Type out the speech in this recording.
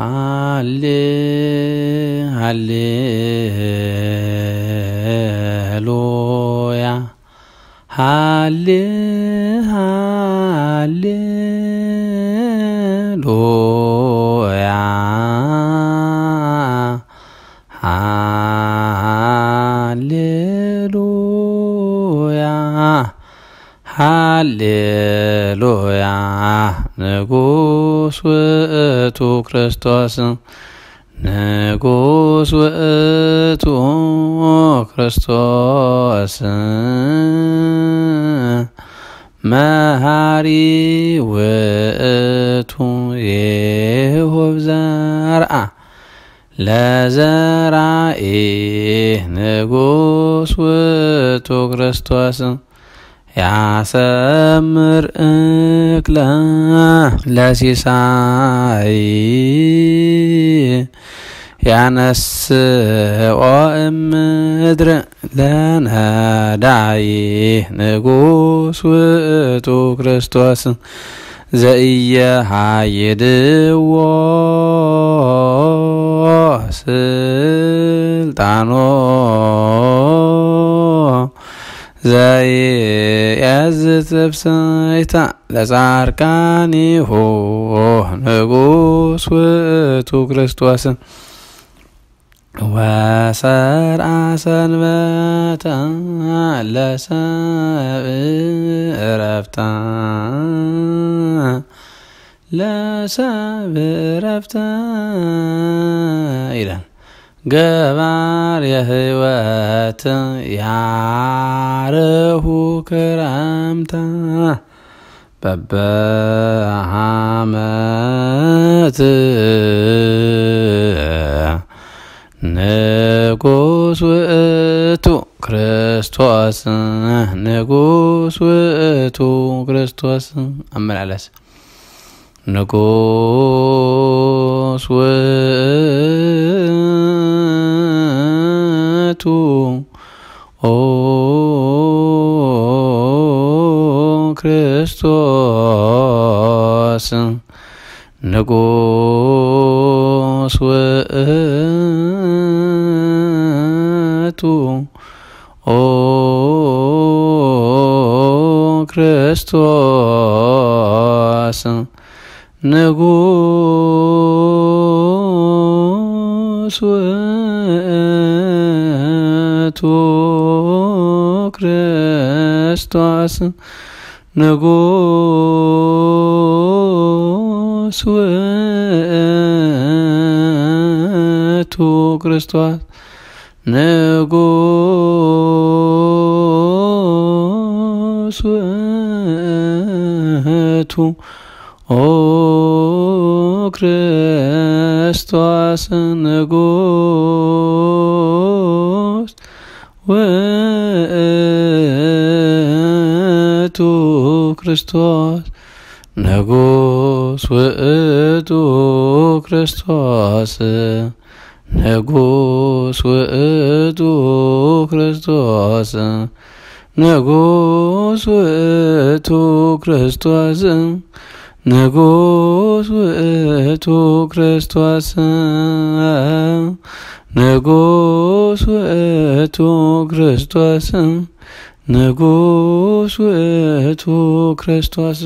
ሃሌሉያ ሃሌሉያ ሃሌሉያ ሃሌሉያ ንጉስ ውእቱ ክርስቶስ ንጉስ ውእቱ ክርስቶስ መሃሪ ውእቱ የሆብ ዘርአ ለዘራኢ ንጉስ ውእቱ ክርስቶስ ያሰምር እክለ ለሲሳይ ያነስኦ እምድር ለነዳይ ንጉስ ውእቱ ክርስቶስ ዘኢየሃይድዎ ስልጣኖ ዘይእዝዝብ ሰይታ ለጻርቃኒሁ ንጉሥ ውእቱ ክርስቶስ ወሰርዐ ሰንበታ ለሰብእ ዕረፍታ ለሰብእ ዕረፍታ ይላል። ገባር የህይወት ያርሁ ክረምተ በበሃመት ንጉስ ውእቱ ክርስቶስ ንጉስ ውእቱ ክርስቶስ አመላለስ ንጉስ ክርስቶስ ንጉሥ ውእቱ ኦ ክርስቶስ ንጉሥ ውእቱ ክርስቶስ Nago Sveto Christos Nago to O Christos Nago Sveto ውእቱ ክርስቶስ ንጉስ ውእቱ ክርስቶስ ንጉስ ውእቱ ክርስቶስ ንጉስ ውእቱ ክርስቶስ ንጉስ ውእቱ ክርስቶስ ንጉስ ውእቱ ክርስቶስ ንጉሥ ውእቱ ክርስቶስ